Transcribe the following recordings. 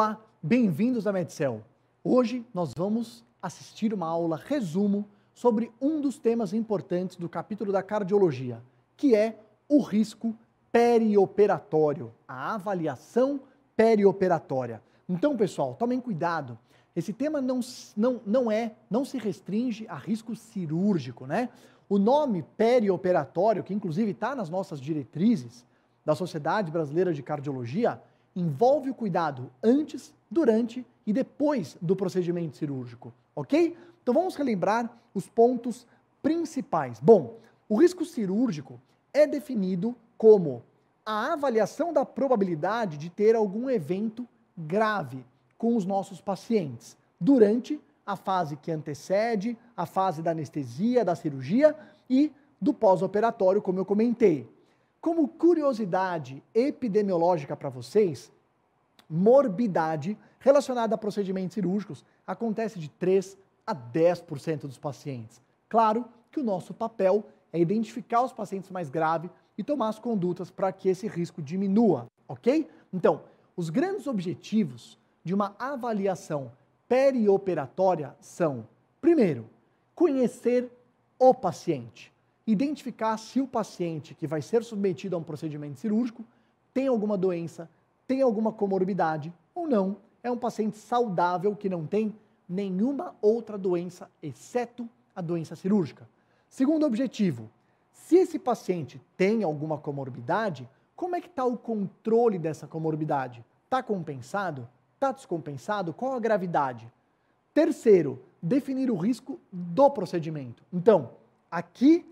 Olá, bem-vindos à MedCell. Hoje nós vamos assistir uma aula resumo sobre um dos temas importantes do capítulo da cardiologia, que é o risco perioperatório, a avaliação perioperatória. Então, pessoal, tomem cuidado. Esse tema não, não, não é, não se restringe a risco cirúrgico, né? O nome perioperatório, que inclusive está nas nossas diretrizes da Sociedade Brasileira de Cardiologia, envolve o cuidado antes, durante e depois do procedimento cirúrgico, ok? Então vamos relembrar os pontos principais. Bom, o risco cirúrgico é definido como a avaliação da probabilidade de ter algum evento grave com os nossos pacientes durante a fase que antecede, a fase da anestesia, da cirurgia e do pós-operatório, como eu comentei. Como curiosidade epidemiológica para vocês, morbidade relacionada a procedimentos cirúrgicos acontece de 3 a 10% dos pacientes. Claro que o nosso papel é identificar os pacientes mais graves e tomar as condutas para que esse risco diminua, ok? Então, os grandes objetivos de uma avaliação perioperatória são, primeiro, conhecer o paciente identificar se o paciente que vai ser submetido a um procedimento cirúrgico tem alguma doença, tem alguma comorbidade ou não. É um paciente saudável que não tem nenhuma outra doença, exceto a doença cirúrgica. Segundo objetivo, se esse paciente tem alguma comorbidade, como é que está o controle dessa comorbidade? Está compensado? Está descompensado? Qual a gravidade? Terceiro, definir o risco do procedimento. Então, aqui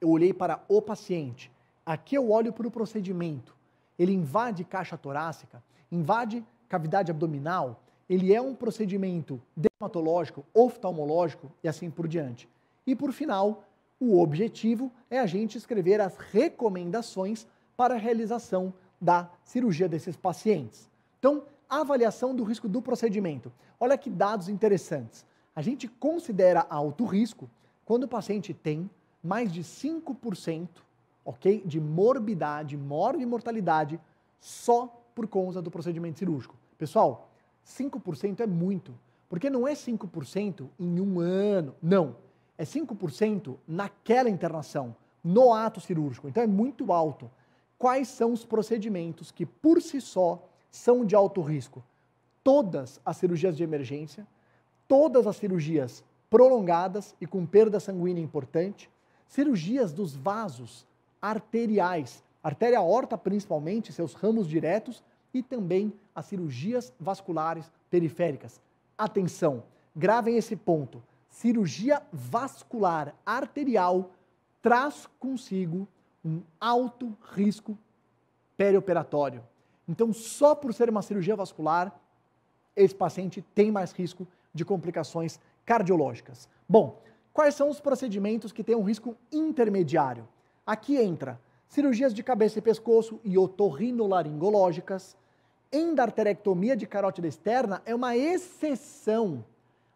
eu olhei para o paciente. Aqui eu olho para o procedimento. Ele invade caixa torácica, invade cavidade abdominal, ele é um procedimento dermatológico, oftalmológico e assim por diante. E por final, o objetivo é a gente escrever as recomendações para a realização da cirurgia desses pacientes. Então, a avaliação do risco do procedimento. Olha que dados interessantes. A gente considera alto risco quando o paciente tem mais de 5%, ok? De morbidade, morte e mortalidade só por causa do procedimento cirúrgico. Pessoal, 5% é muito, porque não é 5% em um ano, não. É 5% naquela internação, no ato cirúrgico. Então é muito alto. Quais são os procedimentos que por si só são de alto risco? Todas as cirurgias de emergência, todas as cirurgias prolongadas e com perda sanguínea importante, cirurgias dos vasos arteriais, artéria aorta principalmente, seus ramos diretos, e também as cirurgias vasculares periféricas. Atenção, gravem esse ponto. Cirurgia vascular arterial traz consigo um alto risco perioperatório. Então, só por ser uma cirurgia vascular, esse paciente tem mais risco de complicações cardiológicas. Bom, Quais são os procedimentos que têm um risco intermediário? Aqui entra cirurgias de cabeça e pescoço e otorrinolaringológicas. Endarterectomia de carótida externa é uma exceção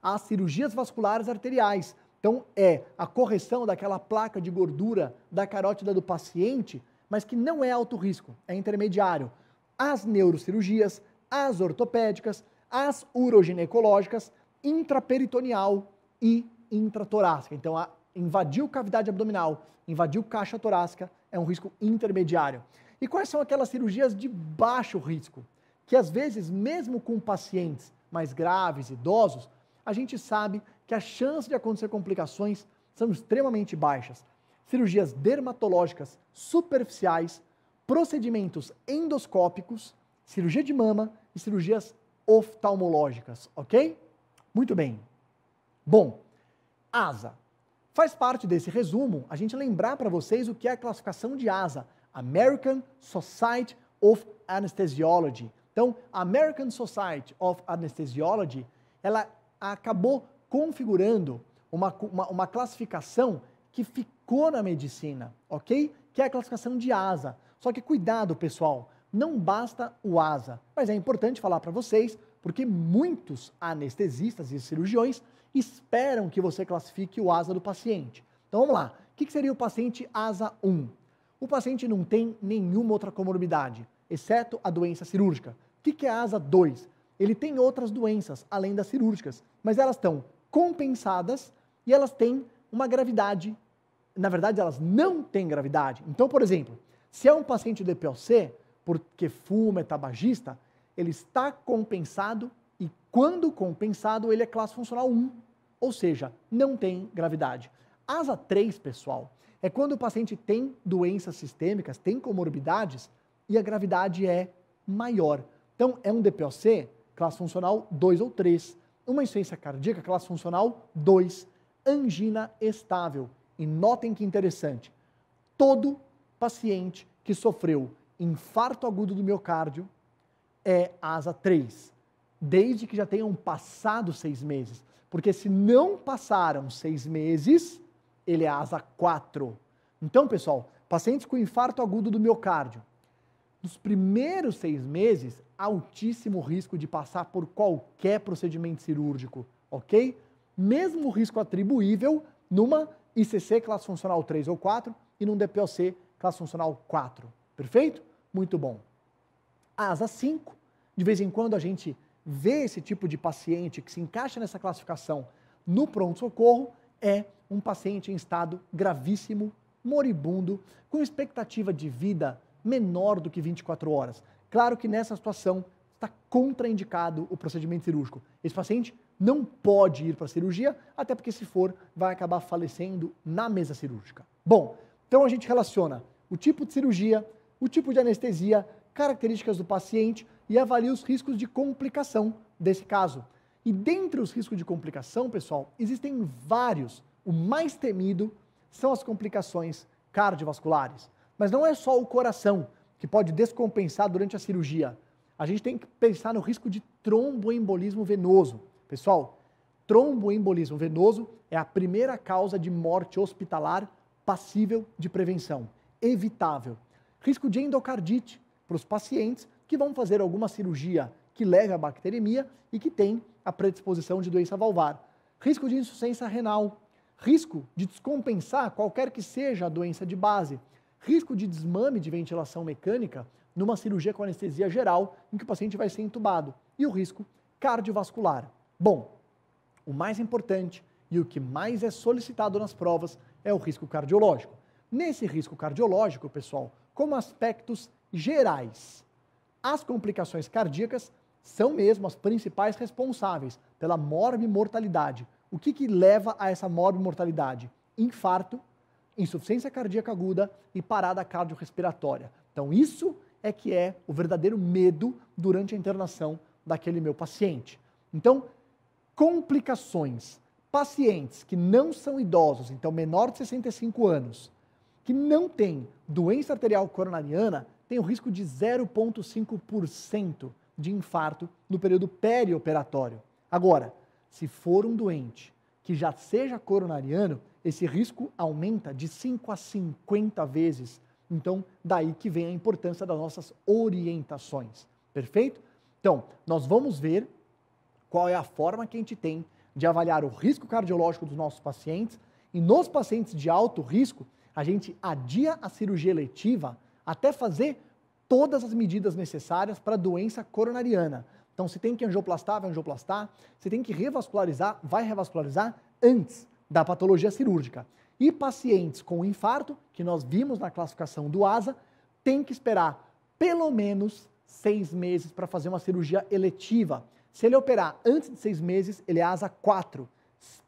às cirurgias vasculares arteriais. Então, é a correção daquela placa de gordura da carótida do paciente, mas que não é alto risco, é intermediário. As neurocirurgias, as ortopédicas, as uroginecológicas, intraperitoneal e intratorácica. Então, a, invadiu cavidade abdominal, invadiu caixa torácica, é um risco intermediário. E quais são aquelas cirurgias de baixo risco? Que às vezes, mesmo com pacientes mais graves, idosos, a gente sabe que a chance de acontecer complicações são extremamente baixas. Cirurgias dermatológicas superficiais, procedimentos endoscópicos, cirurgia de mama e cirurgias oftalmológicas, ok? Muito bem. Bom, ASA. Faz parte desse resumo a gente lembrar para vocês o que é a classificação de ASA, American Society of Anesthesiology. Então, a American Society of Anesthesiology, ela acabou configurando uma, uma, uma classificação que ficou na medicina, ok? Que é a classificação de ASA. Só que cuidado, pessoal, não basta o ASA, mas é importante falar para vocês porque muitos anestesistas e cirurgiões esperam que você classifique o asa do paciente. Então vamos lá. O que seria o paciente asa 1? O paciente não tem nenhuma outra comorbidade, exceto a doença cirúrgica. O que é asa 2? Ele tem outras doenças, além das cirúrgicas, mas elas estão compensadas e elas têm uma gravidade. Na verdade, elas não têm gravidade. Então, por exemplo, se é um paciente de DPOC, porque fuma, é tabagista, ele está compensado e, quando compensado, ele é classe funcional 1, ou seja, não tem gravidade. Asa 3, pessoal, é quando o paciente tem doenças sistêmicas, tem comorbidades e a gravidade é maior. Então, é um DPOC, classe funcional 2 ou 3. Uma insuficiência cardíaca, classe funcional 2. Angina estável. E notem que interessante: todo paciente que sofreu infarto agudo do miocárdio é asa 3, desde que já tenham passado seis meses. Porque se não passaram seis meses, ele é asa 4. Então, pessoal, pacientes com infarto agudo do miocárdio, nos primeiros seis meses, altíssimo risco de passar por qualquer procedimento cirúrgico, ok? Mesmo risco atribuível numa ICC classe funcional 3 ou 4 e num DPOC classe funcional 4, perfeito? Muito bom asa 5. De vez em quando a gente vê esse tipo de paciente que se encaixa nessa classificação no pronto-socorro, é um paciente em estado gravíssimo, moribundo, com expectativa de vida menor do que 24 horas. Claro que nessa situação está contraindicado o procedimento cirúrgico. Esse paciente não pode ir para a cirurgia, até porque se for, vai acabar falecendo na mesa cirúrgica. Bom, então a gente relaciona o tipo de cirurgia, o tipo de anestesia características do paciente e avalia os riscos de complicação desse caso. E dentre os riscos de complicação, pessoal, existem vários. O mais temido são as complicações cardiovasculares. Mas não é só o coração que pode descompensar durante a cirurgia. A gente tem que pensar no risco de tromboembolismo venoso. Pessoal, tromboembolismo venoso é a primeira causa de morte hospitalar passível de prevenção, evitável. Risco de endocardite, para os pacientes que vão fazer alguma cirurgia que leve à bacteremia e que tem a predisposição de doença valvar. Risco de insuficiência renal, risco de descompensar qualquer que seja a doença de base, risco de desmame de ventilação mecânica numa cirurgia com anestesia geral em que o paciente vai ser entubado e o risco cardiovascular. Bom, o mais importante e o que mais é solicitado nas provas é o risco cardiológico. Nesse risco cardiológico, pessoal, como aspectos gerais. As complicações cardíacas são mesmo as principais responsáveis pela morbimortalidade. O que, que leva a essa morbimortalidade? Infarto, insuficiência cardíaca aguda e parada cardiorrespiratória. Então, isso é que é o verdadeiro medo durante a internação daquele meu paciente. Então, complicações. Pacientes que não são idosos, então menor de 65 anos, que não têm doença arterial coronariana, tem o risco de 0,5% de infarto no período perioperatório. Agora, se for um doente que já seja coronariano, esse risco aumenta de 5 a 50 vezes. Então, daí que vem a importância das nossas orientações. Perfeito? Então, nós vamos ver qual é a forma que a gente tem de avaliar o risco cardiológico dos nossos pacientes. E nos pacientes de alto risco, a gente adia a cirurgia eletiva até fazer todas as medidas necessárias para a doença coronariana. Então, se tem que angioplastar, vai angioplastar. Se tem que revascularizar, vai revascularizar antes da patologia cirúrgica. E pacientes com infarto, que nós vimos na classificação do ASA, tem que esperar pelo menos seis meses para fazer uma cirurgia eletiva. Se ele operar antes de seis meses, ele é ASA 4.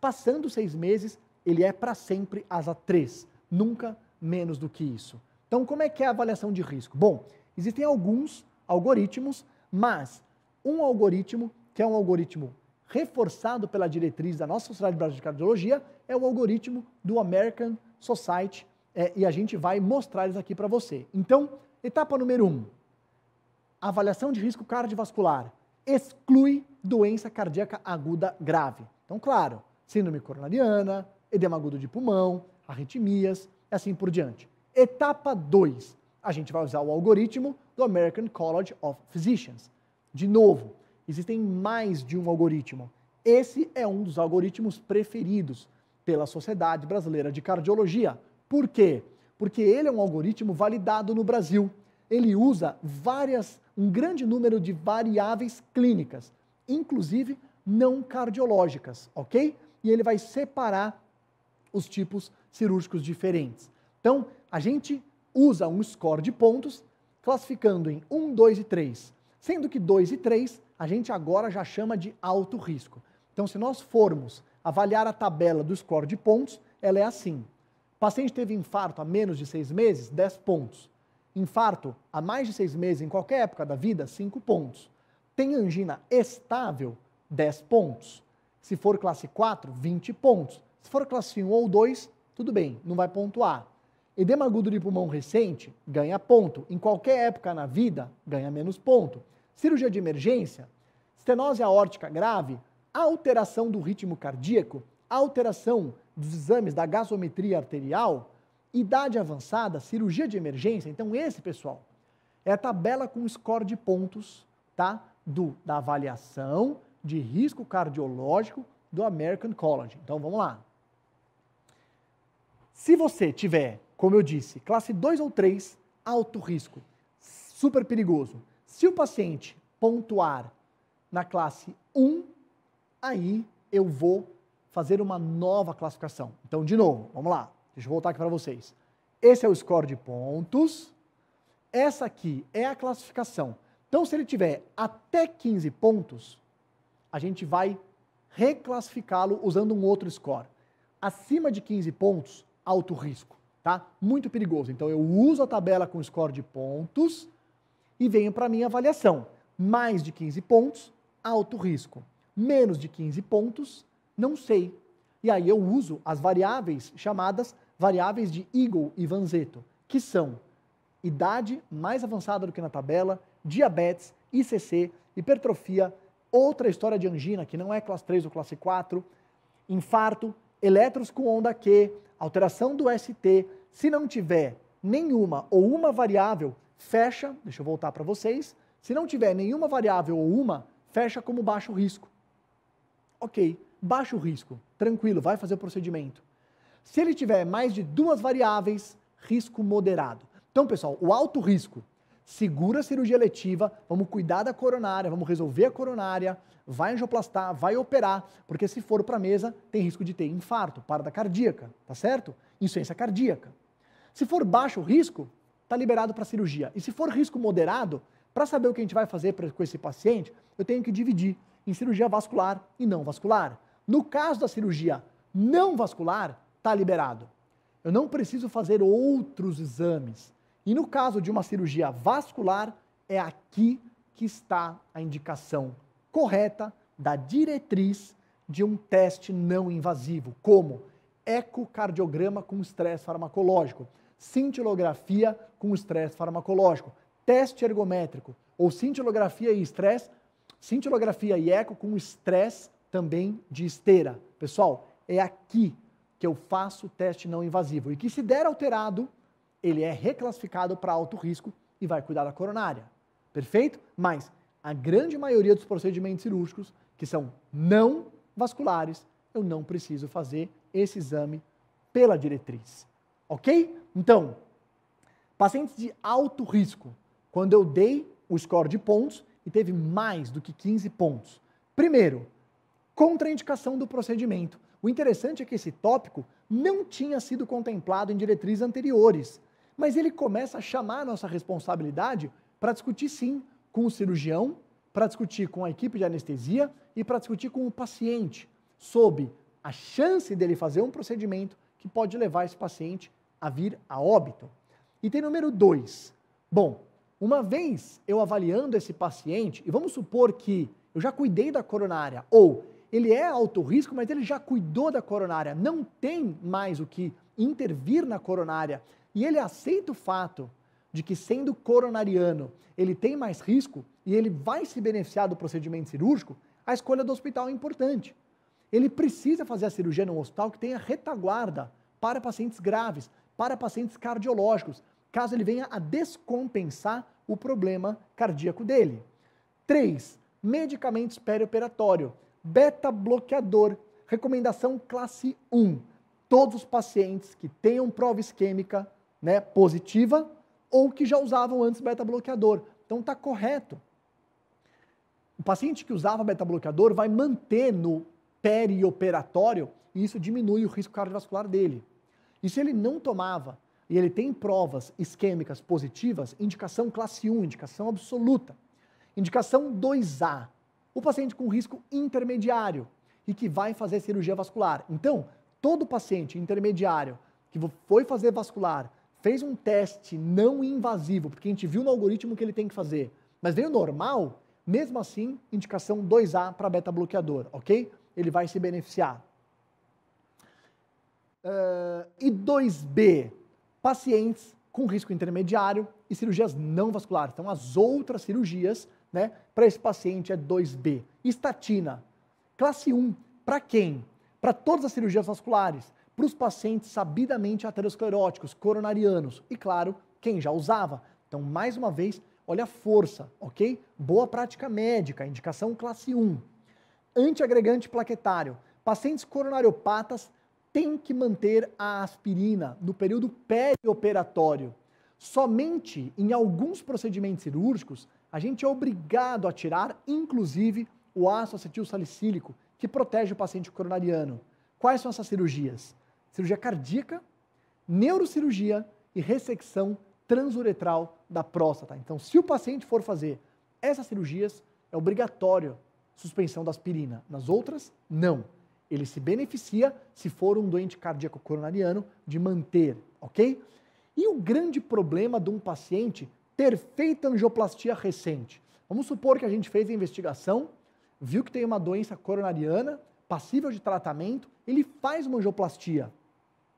Passando seis meses, ele é para sempre ASA 3. Nunca menos do que isso. Então, como é que é a avaliação de risco? Bom, existem alguns algoritmos, mas um algoritmo, que é um algoritmo reforçado pela diretriz da nossa Sociedade Brasileira de Cardiologia, é o algoritmo do American Society, é, e a gente vai mostrar isso aqui para você. Então, etapa número um, avaliação de risco cardiovascular exclui doença cardíaca aguda grave. Então, claro, síndrome coronariana, edema agudo de pulmão, arritmias, e assim por diante. Etapa 2, a gente vai usar o algoritmo do American College of Physicians. De novo, existem mais de um algoritmo. Esse é um dos algoritmos preferidos pela Sociedade Brasileira de Cardiologia. Por quê? Porque ele é um algoritmo validado no Brasil. Ele usa várias, um grande número de variáveis clínicas, inclusive não cardiológicas, ok? E ele vai separar os tipos cirúrgicos diferentes. Então, a gente usa um score de pontos, classificando em 1, 2 e 3. Sendo que 2 e 3 a gente agora já chama de alto risco. Então, se nós formos avaliar a tabela do score de pontos, ela é assim. paciente teve infarto há menos de 6 meses, 10 pontos. Infarto há mais de 6 meses, em qualquer época da vida, 5 pontos. Tem angina estável, 10 pontos. Se for classe 4, 20 pontos. Se for classe 1 ou 2, tudo bem, não vai pontuar. Edema agudo de pulmão recente ganha ponto. Em qualquer época na vida, ganha menos ponto. Cirurgia de emergência, estenose aórtica grave, alteração do ritmo cardíaco, alteração dos exames da gasometria arterial, idade avançada, cirurgia de emergência. Então, esse, pessoal, é a tabela com score de pontos, tá? Do, da avaliação de risco cardiológico do American College. Então, vamos lá. Se você tiver como eu disse, classe 2 ou 3, alto risco, super perigoso. Se o paciente pontuar na classe 1, aí eu vou fazer uma nova classificação. Então, de novo, vamos lá. Deixa eu voltar aqui para vocês. Esse é o score de pontos. Essa aqui é a classificação. Então, se ele tiver até 15 pontos, a gente vai reclassificá-lo usando um outro score. Acima de 15 pontos, alto risco tá? Muito perigoso. Então eu uso a tabela com score de pontos e venho para minha avaliação. Mais de 15 pontos, alto risco. Menos de 15 pontos, não sei. E aí eu uso as variáveis chamadas variáveis de Eagle e Vanzetto, que são idade mais avançada do que na tabela, diabetes, ICC, hipertrofia, outra história de angina, que não é classe 3 ou classe 4, infarto, elétrons com onda Q, alteração do ST, se não tiver nenhuma ou uma variável, fecha, deixa eu voltar para vocês, se não tiver nenhuma variável ou uma, fecha como baixo risco. Ok, baixo risco, tranquilo, vai fazer o procedimento. Se ele tiver mais de duas variáveis, risco moderado. Então, pessoal, o alto risco, segura a cirurgia letiva, vamos cuidar da coronária, vamos resolver a coronária, vai angioplastar, vai operar, porque se for para mesa, tem risco de ter infarto, parada cardíaca, tá certo? Insuência cardíaca. Se for baixo risco, está liberado para cirurgia. E se for risco moderado, para saber o que a gente vai fazer pra, com esse paciente, eu tenho que dividir em cirurgia vascular e não vascular. No caso da cirurgia não vascular, está liberado. Eu não preciso fazer outros exames. E no caso de uma cirurgia vascular, é aqui que está a indicação correta da diretriz de um teste não invasivo, como ecocardiograma com estresse farmacológico cintilografia com estresse farmacológico, teste ergométrico, ou cintilografia e estresse, cintilografia e eco com estresse também de esteira. Pessoal, é aqui que eu faço o teste não invasivo e que se der alterado, ele é reclassificado para alto risco e vai cuidar da coronária. Perfeito? Mas a grande maioria dos procedimentos cirúrgicos que são não vasculares, eu não preciso fazer esse exame pela diretriz. Ok? Então, pacientes de alto risco, quando eu dei o score de pontos e teve mais do que 15 pontos. Primeiro, contraindicação do procedimento. O interessante é que esse tópico não tinha sido contemplado em diretrizes anteriores, mas ele começa a chamar a nossa responsabilidade para discutir sim com o cirurgião, para discutir com a equipe de anestesia e para discutir com o paciente sobre a chance dele fazer um procedimento que pode levar esse paciente a vir a óbito. Item número 2. Bom, uma vez eu avaliando esse paciente, e vamos supor que eu já cuidei da coronária, ou ele é alto risco, mas ele já cuidou da coronária, não tem mais o que intervir na coronária, e ele aceita o fato de que, sendo coronariano, ele tem mais risco e ele vai se beneficiar do procedimento cirúrgico, a escolha do hospital é importante. Ele precisa fazer a cirurgia num hospital que tenha retaguarda para pacientes graves, para pacientes cardiológicos, caso ele venha a descompensar o problema cardíaco dele. 3. Medicamentos perioperatório, beta-bloqueador, recomendação classe 1. Todos os pacientes que tenham prova isquêmica né, positiva ou que já usavam antes beta-bloqueador. Então está correto. O paciente que usava beta-bloqueador vai manter no perioperatório e isso diminui o risco cardiovascular dele. E se ele não tomava, e ele tem provas isquêmicas positivas, indicação classe 1, indicação absoluta. Indicação 2A, o paciente com risco intermediário e que vai fazer cirurgia vascular. Então, todo paciente intermediário que foi fazer vascular, fez um teste não invasivo, porque a gente viu no algoritmo que ele tem que fazer, mas veio normal, mesmo assim, indicação 2A para beta bloqueador, ok? Ele vai se beneficiar. Uh, e 2B, pacientes com risco intermediário e cirurgias não vasculares. Então, as outras cirurgias, né, para esse paciente é 2B. Estatina, classe 1, para quem? Para todas as cirurgias vasculares, para os pacientes sabidamente ateroscleróticos, coronarianos e, claro, quem já usava. Então, mais uma vez, olha a força, ok? Boa prática médica, indicação classe 1. Antiagregante plaquetário, pacientes coronariopatas tem que manter a aspirina no período perioperatório. Somente em alguns procedimentos cirúrgicos a gente é obrigado a tirar, inclusive, o ácido acetil salicílico, que protege o paciente coronariano. Quais são essas cirurgias? Cirurgia cardíaca, neurocirurgia e ressecção transuretral da próstata. Então, se o paciente for fazer essas cirurgias, é obrigatório suspensão da aspirina. Nas outras, não. Ele se beneficia, se for um doente cardíaco coronariano, de manter, ok? E o grande problema de um paciente ter feito angioplastia recente? Vamos supor que a gente fez a investigação, viu que tem uma doença coronariana, passível de tratamento, ele faz uma angioplastia.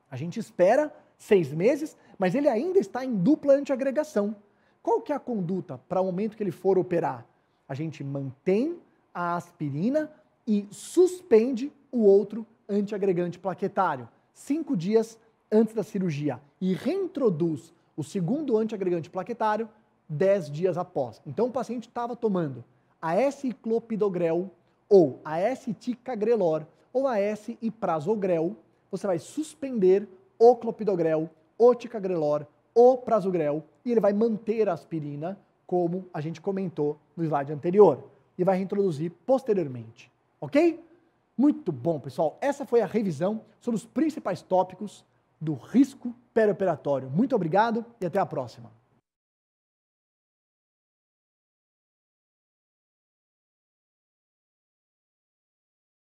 A gente espera seis meses, mas ele ainda está em dupla antiagregação. Qual que é a conduta para o momento que ele for operar? A gente mantém a aspirina e suspende o outro antiagregante plaquetário, cinco dias antes da cirurgia, e reintroduz o segundo antiagregante plaquetário dez dias após. Então o paciente estava tomando a S-clopidogrel ou a S-ticagrelor ou a S-iprazogrel, você vai suspender o clopidogrel, o ticagrelor, o prasogrel e ele vai manter a aspirina, como a gente comentou no slide anterior, e vai reintroduzir posteriormente, ok? Muito bom, pessoal. Essa foi a revisão sobre os principais tópicos do risco perioperatório. Muito obrigado e até a próxima.